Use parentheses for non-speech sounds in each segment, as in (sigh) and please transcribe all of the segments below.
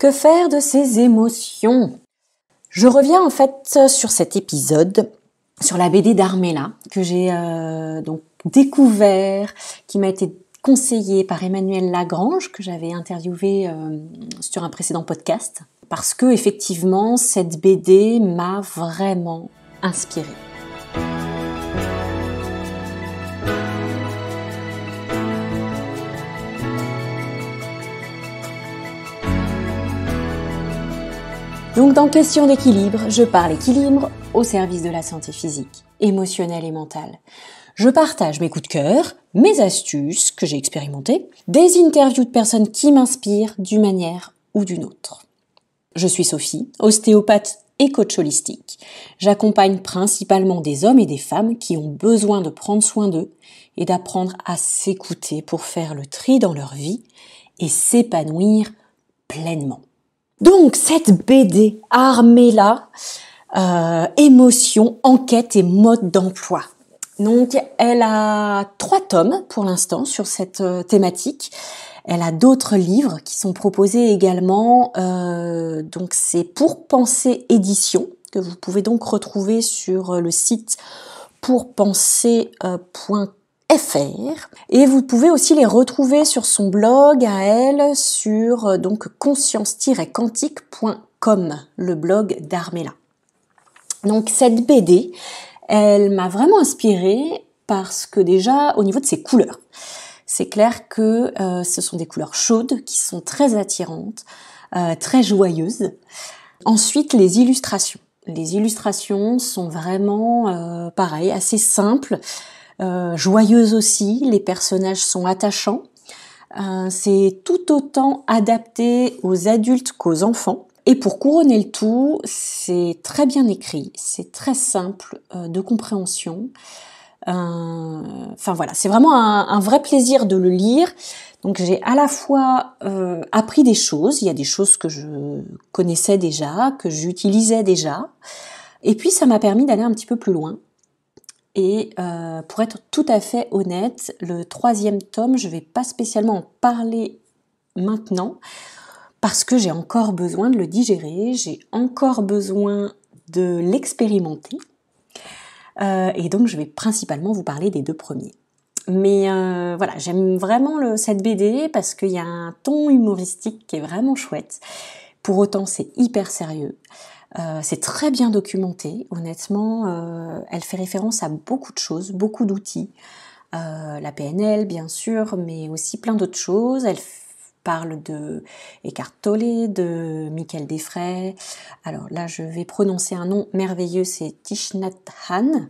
Que faire de ces émotions Je reviens en fait sur cet épisode, sur la BD d'Armella, que j'ai euh, donc découvert, qui m'a été conseillée par Emmanuel Lagrange, que j'avais interviewé euh, sur un précédent podcast, parce que effectivement cette BD m'a vraiment inspirée. Donc dans Question d'équilibre, je parle équilibre au service de la santé physique, émotionnelle et mentale. Je partage mes coups de cœur, mes astuces que j'ai expérimentées, des interviews de personnes qui m'inspirent d'une manière ou d'une autre. Je suis Sophie, ostéopathe et coach holistique. J'accompagne principalement des hommes et des femmes qui ont besoin de prendre soin d'eux et d'apprendre à s'écouter pour faire le tri dans leur vie et s'épanouir pleinement. Donc cette BD, armée là, euh, émotion, enquête et mode d'emploi. Donc elle a trois tomes pour l'instant sur cette euh, thématique. Elle a d'autres livres qui sont proposés également. Euh, donc c'est pour penser édition que vous pouvez donc retrouver sur euh, le site pourpenser.com fr et vous pouvez aussi les retrouver sur son blog à elle sur euh, donc conscience-quantique.com, le blog d'Armella. Donc cette BD, elle m'a vraiment inspirée parce que déjà au niveau de ses couleurs, c'est clair que euh, ce sont des couleurs chaudes qui sont très attirantes, euh, très joyeuses. Ensuite, les illustrations. Les illustrations sont vraiment, pareilles, pareil, assez simples. Euh, joyeuse aussi, les personnages sont attachants. Euh, c'est tout autant adapté aux adultes qu'aux enfants. Et pour couronner le tout, c'est très bien écrit, c'est très simple euh, de compréhension. Enfin voilà, c'est vraiment un, un, vrai plaisir de le lire. Donc j'ai à la fois appris des choses, il y a des choses que je connaissais déjà, que j'utilisais déjà, et puis ça m'a permis d'aller un petit peu plus loin et euh, pour être tout à fait honnête, le troisième tome, je ne vais pas spécialement en parler maintenant parce que j'ai encore besoin de le digérer, j'ai encore besoin de l'expérimenter. Euh, et donc je vais principalement vous parler des deux premiers. Mais euh, voilà, j'aime vraiment le, cette BD parce qu'il y a un ton humoristique qui est vraiment chouette. Pour autant, c'est hyper sérieux. Euh, c'est très bien documenté, honnêtement. Euh, elle fait référence à beaucoup de choses, beaucoup d'outils. Euh, la PNL, bien sûr, mais aussi plein d'autres choses. Elle parle de Eckhart Tolle, de Michael Desfray. Alors là, je vais prononcer un nom merveilleux, c'est Tishnat Han.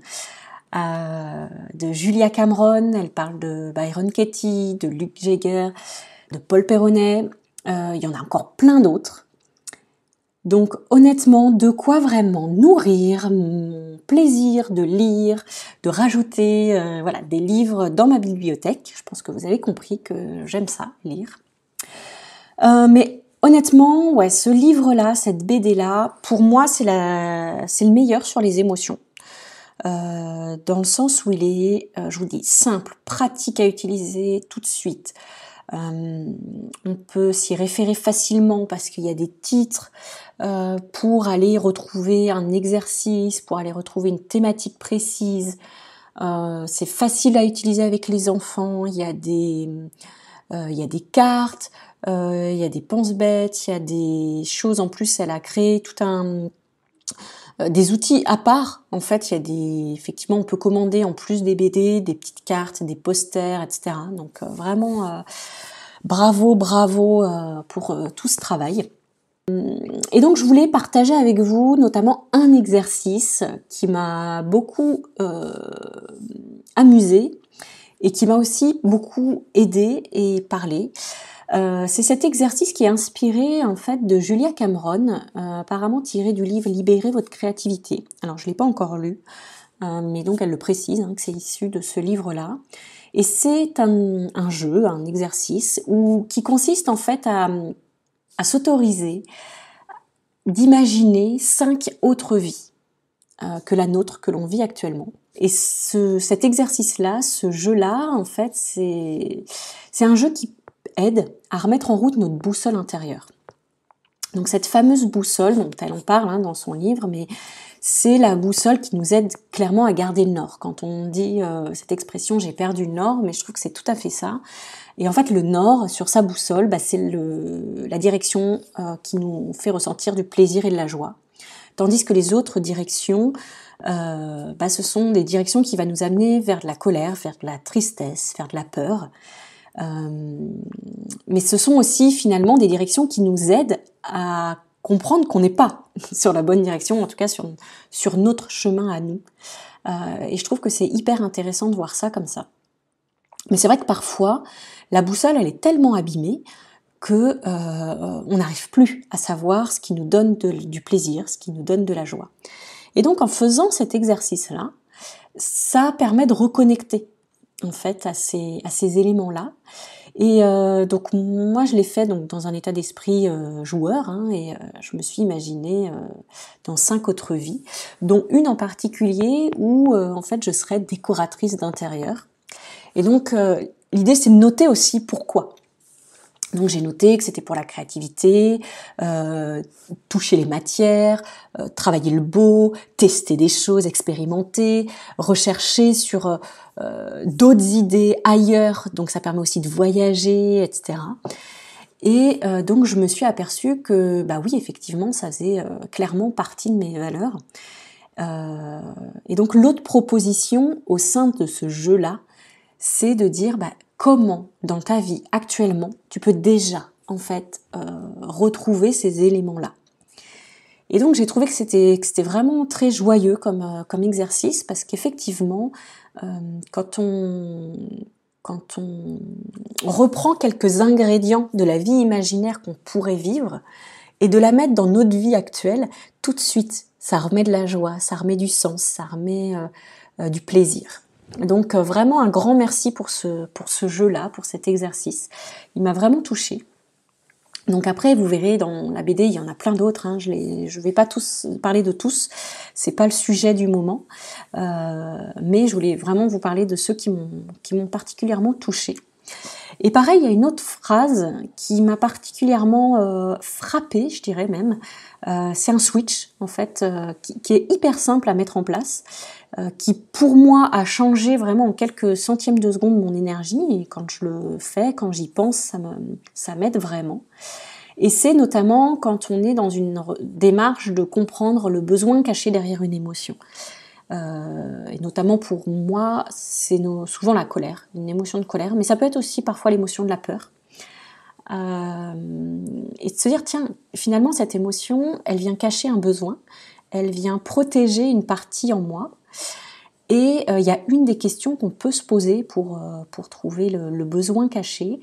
de Julia Cameron, elle parle de Byron Katie, de Luke Jaeger, de Paul Perronet, Il y en a encore plein d'autres. Donc honnêtement, de quoi vraiment nourrir mon plaisir de lire, de rajouter euh, voilà, des livres dans ma bibliothèque. Je pense que vous avez compris que j'aime ça, lire. Euh, mais honnêtement, ce livre-là, cette BD-là, pour moi, c'est le meilleur sur les émotions. Euh, dans le sens où il est, je vous dis, simple, pratique à utiliser tout de suite. Euh, on peut s'y référer facilement parce qu'il y a des titres euh, pour aller retrouver un exercice, pour aller retrouver une thématique précise. Euh, c'est facile à utiliser avec les enfants. Il y a des, il des cartes, il y a des penses bêtes il y a des choses en plus. Elle a créé tout un euh, des outils à part. En fait, il y a des, effectivement, on peut commander en plus des BD, des petites cartes, des posters, etc. Donc euh, vraiment, euh, bravo, bravo pour tout ce travail. Hum, et donc je voulais partager avec vous notamment un exercice qui m'a beaucoup amusée amusé et qui m'a aussi beaucoup aidé et parlé. Euh, c'est cet exercice qui est inspiré en fait de Julia Cameron, euh, apparemment tiré du livre Libérez votre créativité. Alors je l'ai pas encore lu, euh, mais donc elle le précise hein, que c'est issu de ce livre-là. Et c'est un, jeu, un exercice qui consiste en fait à, s'autoriser d'imaginer cinq autres vies que la nôtre que l'on vit actuellement. Et cet exercice-là, ce jeu-là, en fait, c'est un jeu qui à remettre en route notre boussole intérieure. Donc cette fameuse boussole, dont elle en parle hein, dans son livre, mais c'est la boussole qui nous aide clairement à garder le nord. Quand on dit euh, cette expression j'ai perdu le nord, mais je trouve que c'est tout à fait ça. Et en fait, le nord, sur sa boussole, bah, c'est la direction euh, qui nous fait ressentir du plaisir et de la joie. Tandis que les autres directions, euh, bah, ce sont des directions qui vont nous amener vers de la colère, vers de la tristesse, vers de la peur. Euh, mais ce sont aussi finalement des directions qui nous aident à comprendre qu'on n'est pas (laughs) sur la bonne direction, en tout cas sur, sur notre chemin à nous. Euh, et je trouve que c'est hyper intéressant de voir ça comme ça. Mais c'est vrai que parfois, la boussole, elle est tellement abîmée que euh, on n'arrive plus à savoir ce qui nous donne du plaisir, ce qui nous donne de la joie. Et donc en faisant cet exercice-là, ça permet de reconnecter en fait à ces, à ces éléments-là. Et euh, donc moi je l'ai fait donc dans un état d'esprit euh, joueur hein, et euh, je me suis imaginée dans cinq autres vies, dont une en particulier où en fait je serais décoratrice d'intérieur. Et donc l'idée c'est de noter aussi pourquoi. Donc j'ai noté que c'était pour la créativité, euh, toucher les matières, euh, travailler le beau, tester des choses, expérimenter, rechercher sur euh, d'autres idées ailleurs. Donc ça permet aussi de voyager, etc. Et donc je me suis aperçue que bah oui effectivement ça faisait clairement partie de mes valeurs. et donc l'autre proposition au sein de ce jeu là, c'est de dire bah, comment dans ta vie actuellement tu peux déjà en fait euh, retrouver ces éléments-là. Et donc j'ai trouvé que c'était vraiment très joyeux comme euh, exercice parce qu'effectivement euh, quand on quand on reprend quelques ingrédients de la vie imaginaire qu'on pourrait vivre et de la mettre dans notre vie actuelle, tout de suite, ça remet de la joie, ça remet du sens, ça remet du plaisir. Donc euh, vraiment un grand merci pour ce, pour ce jeu-là, pour cet exercice. Il m'a vraiment touchée. Donc après, vous verrez dans la BD, il y en a plein d'autres. Hein. je ne vais pas tous parler de tous, c'est pas le sujet du moment. Euh, mais je voulais vraiment vous parler de ceux qui m'ont particulièrement touchée. Et pareil, il y a une autre phrase qui m'a particulièrement euh, frappée, je dirais même. c'est un switch, en fait, qui, est hyper simple à mettre en place. Euh, qui pour moi a changé vraiment en quelques centièmes de seconde mon énergie et quand je le fais, quand j'y pense, ça m'aide vraiment. Et c'est notamment quand on est dans une démarche de comprendre le besoin caché derrière une émotion. Euh, et notamment pour moi, c'est souvent la colère, une émotion de colère, mais ça peut être aussi parfois l'émotion de la peur. Euh, et de se dire, tiens, finalement, cette émotion, elle vient cacher un besoin, elle vient protéger une partie en moi et euh, il y a une des questions qu'on peut se poser pour, euh, trouver le, besoin caché,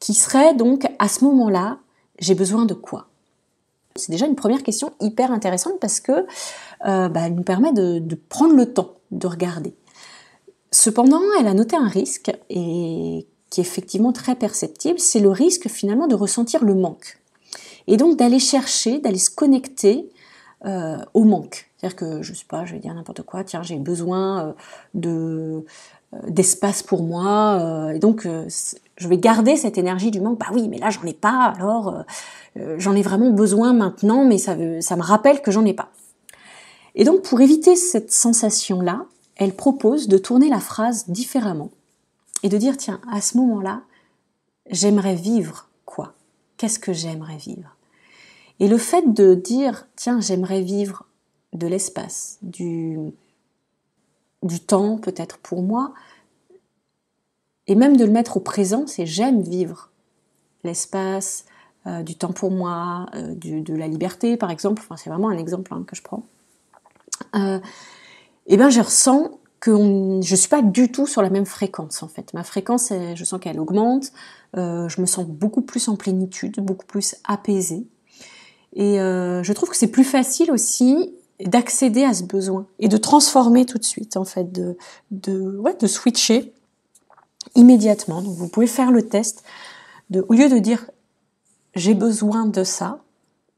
qui serait donc à ce moment-là, j'ai besoin de quoi C'est déjà une première question hyper intéressante parce que euh, bah, elle nous permet de, de, prendre le temps de regarder. Cependant, elle a noté un risque et qui est effectivement très perceptible, c'est le risque finalement de ressentir le manque et donc d'aller chercher, d'aller se connecter au manque c'est-à-dire que je sais pas, je vais dire n'importe quoi. Tiens, j'ai besoin euh, de euh, d'espace pour moi. Euh, et donc, je vais garder cette énergie du manque. Bah oui, mais là, j'en ai pas. Alors, j'en ai vraiment besoin maintenant, mais ça, ça me rappelle que j'en ai pas. Et donc, pour éviter cette sensation-là, elle propose de tourner la phrase différemment et de dire tiens, à ce moment-là, j'aimerais vivre quoi Qu'est-ce que j'aimerais vivre Et le fait de dire tiens, j'aimerais vivre de l'espace, du, du temps peut-être pour moi, et même de le mettre au présent, c'est j'aime vivre l'espace, euh, du temps pour moi, euh, de la liberté par exemple, enfin, c'est vraiment un exemple hein, que je prends, euh, et bien je ressens que je ne suis pas du tout sur la même fréquence en fait. Ma fréquence, je sens qu'elle augmente, je me sens beaucoup plus en plénitude, beaucoup plus apaisée. Et je trouve que c'est plus facile aussi d'accéder à ce besoin et de transformer tout de suite, en fait, de, de, de switcher immédiatement. vous pouvez faire le test au lieu de dire j'ai besoin de ça,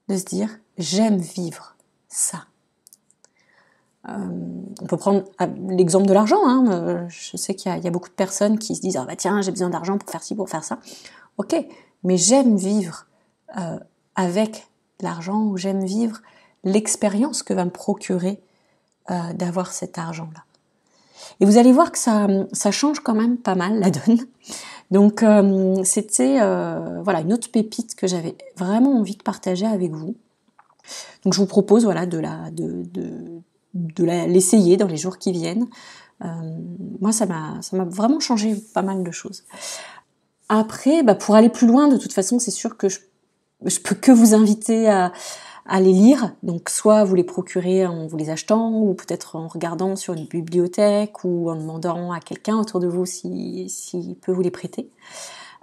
de se dire j'aime vivre ça. Euh, on peut prendre ah, l'exemple de l'argent. Hein. Je sais qu'il y, a beaucoup de personnes qui se disent ah bah tiens j'ai besoin d'argent pour faire ci pour faire ça. Ok, mais j'aime vivre euh, avec l'argent ou j'aime vivre l'expérience que va me procurer euh, d'avoir cet argent-là. Et vous allez voir que ça, ça, change quand même pas mal la donne. Donc euh, c'était euh, voilà une autre pépite que j'avais vraiment envie de partager avec vous. Donc je vous propose voilà de la de, de, l'essayer dans les jours qui viennent. moi ça m'a ça m'a vraiment changé pas mal de choses. Après bah, pour aller plus loin de toute façon c'est sûr que je je peux que vous inviter à à les lire. Donc soit vous les procurez en vous les achetant, ou peut-être en regardant sur une bibliothèque, ou en demandant à quelqu'un autour de vous s'il si, peut vous les prêter.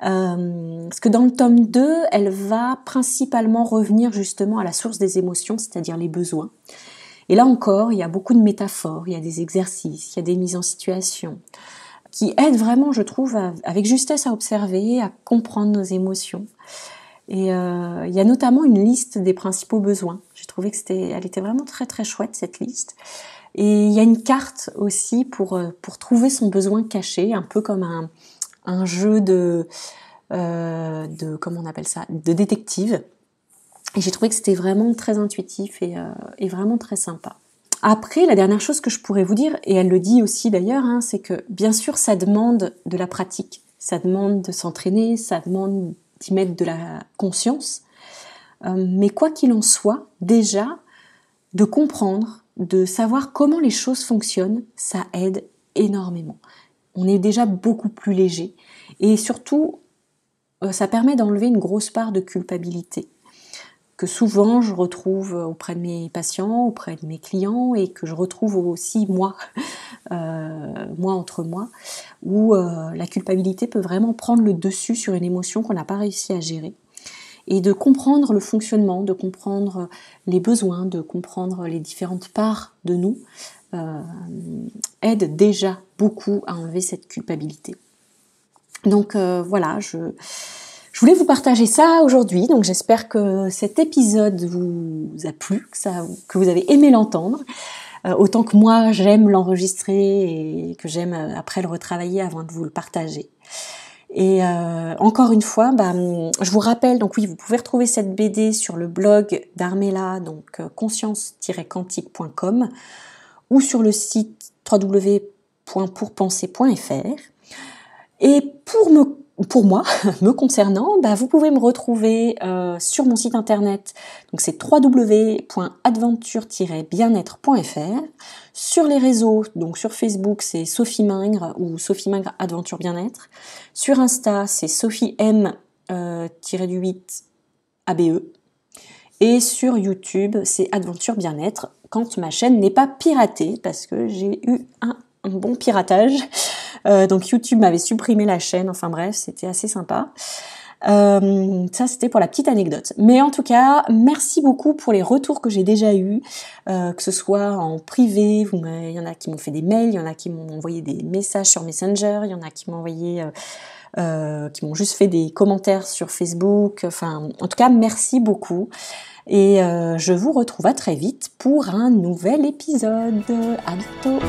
Euh, parce que dans le tome 2, elle va principalement revenir justement à la source des émotions, c'est-à-dire les besoins. Et là encore, il y a beaucoup de métaphores, il y a des exercices, il y a des mises en situation qui aident vraiment, je trouve, avec justesse à observer, à comprendre nos émotions. Et euh, il y a notamment une liste des principaux besoins. J'ai trouvé que c'était, elle était vraiment très très chouette cette liste. Et il y a une carte aussi pour euh, pour trouver son besoin caché, un peu comme un un jeu de euh, de comment on appelle ça, de détective. Et j'ai trouvé que c'était vraiment très intuitif et, et vraiment très sympa. Après, la dernière chose que je pourrais vous dire, et elle le dit aussi d'ailleurs, hein, c'est que bien sûr, ça demande de la pratique, ça demande de s'entraîner, ça demande d'y mettre de la conscience. Euh, mais quoi qu'il en soit, déjà, de comprendre, de savoir comment les choses fonctionnent, ça aide énormément. On est déjà beaucoup plus léger. Et surtout, euh, ça permet d'enlever une grosse part de culpabilité que souvent je retrouve auprès de mes patients, auprès de mes clients et que je retrouve aussi moi, euh, moi entre moi, où euh, la culpabilité peut vraiment prendre le dessus sur une émotion qu'on n'a pas réussi à gérer et de comprendre le fonctionnement, de comprendre les besoins, de comprendre les différentes parts de nous, euh, aide déjà beaucoup à enlever cette culpabilité. Donc voilà, je, je voulais vous partager ça aujourd'hui, donc j'espère que cet épisode vous a plu, que, vous avez aimé l'entendre, euh, autant que moi j'aime l'enregistrer et que j'aime euh, après le retravailler avant de vous le partager. Et euh, encore une fois, bah, je vous rappelle, donc oui, vous pouvez retrouver cette BD sur le blog d'Armela, donc conscience-quantique.com, ou sur le site www.pourpenser.fr. Et pour me pour moi, (laughs) me concernant, bah, vous pouvez me retrouver euh, sur mon site internet, donc c'est www.adventure-bien-être.fr, sur les réseaux, donc sur Facebook c'est Sophie Mingre ou Sophie Mingre Adventure Bien-être, sur Insta c'est Sophie M 8 euh, ABE, et sur YouTube c'est Adventure Bien-être quand ma chaîne n'est pas piratée parce que j'ai eu un bon piratage. Euh, donc YouTube m'avait supprimé la chaîne, enfin bref, c'était assez sympa. Euh, ça, c'était pour la petite anecdote. Mais en tout cas, merci beaucoup pour les retours que j'ai déjà eus, euh, que ce soit en privé, il y en a qui m'ont fait des mails, il y en a qui m'ont envoyé des messages sur Messenger, il y en a qui m'ont envoyé... qui m'ont juste fait des commentaires sur Facebook. Enfin, en tout cas, merci beaucoup. Et je vous retrouve à très vite pour un nouvel épisode. À bientôt.